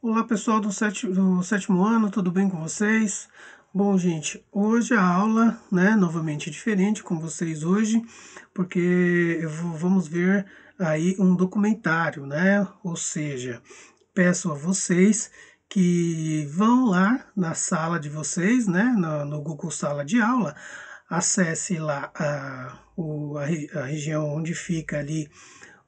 Olá pessoal do sétimo, do sétimo ano, tudo bem com vocês? Bom, gente, hoje a aula, né, novamente diferente com vocês hoje, porque vou, vamos ver aí um documentário, né? Ou seja, peço a vocês que vão lá na sala de vocês, né, no, no Google Sala de Aula, acesse lá a, o, a, a região onde fica ali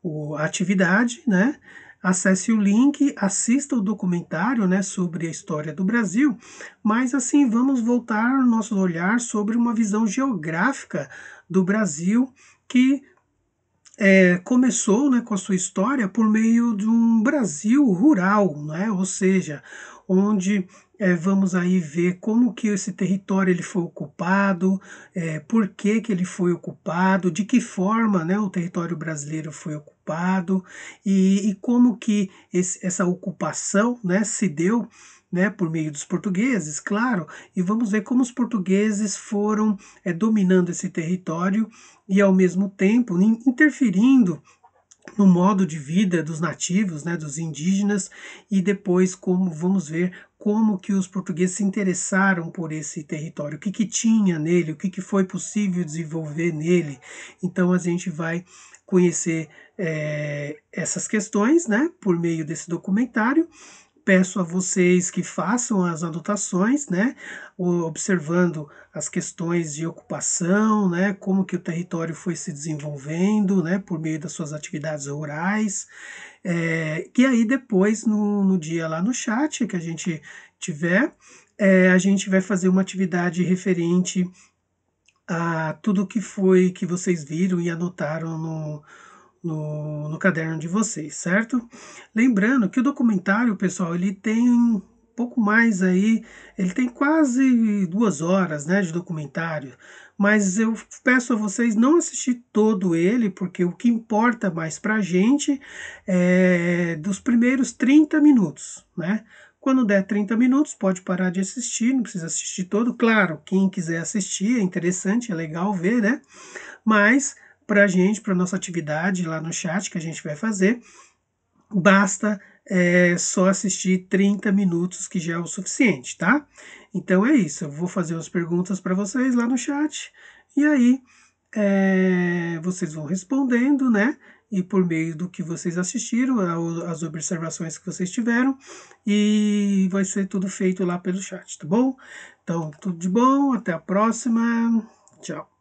o, a atividade, né? Acesse o link, assista o documentário né, sobre a história do Brasil, mas assim vamos voltar nosso olhar sobre uma visão geográfica do Brasil que é, começou né, com a sua história por meio de um Brasil rural, né, ou seja, onde é, vamos aí ver como que esse território ele foi ocupado, é, por que, que ele foi ocupado, de que forma né, o território brasileiro foi ocupado e, e como que esse, essa ocupação né, se deu né, por meio dos portugueses, claro, e vamos ver como os portugueses foram é, dominando esse território e, ao mesmo tempo, interferindo no modo de vida dos nativos, né, dos indígenas, e depois como vamos ver como que os portugueses se interessaram por esse território, o que, que tinha nele, o que, que foi possível desenvolver nele. Então a gente vai conhecer é, essas questões né, por meio desse documentário peço a vocês que façam as anotações, né, observando as questões de ocupação, né, como que o território foi se desenvolvendo, né, por meio das suas atividades rurais, é, e aí depois no, no dia lá no chat que a gente tiver, é, a gente vai fazer uma atividade referente a tudo que foi que vocês viram e anotaram no, no, no caderno de vocês, certo? Lembrando que o documentário, pessoal, ele tem pouco mais aí, ele tem quase duas horas né, de documentário, mas eu peço a vocês não assistir todo ele, porque o que importa mais para a gente é dos primeiros 30 minutos, né? Quando der 30 minutos, pode parar de assistir, não precisa assistir todo. Claro, quem quiser assistir é interessante, é legal ver, né? Mas para a gente, para nossa atividade lá no chat que a gente vai fazer, basta é, só assistir 30 minutos, que já é o suficiente, tá? Então é isso, eu vou fazer as perguntas para vocês lá no chat, e aí é, vocês vão respondendo, né? E por meio do que vocês assistiram, as observações que vocês tiveram, e vai ser tudo feito lá pelo chat, tá bom? Então, tudo de bom, até a próxima, tchau.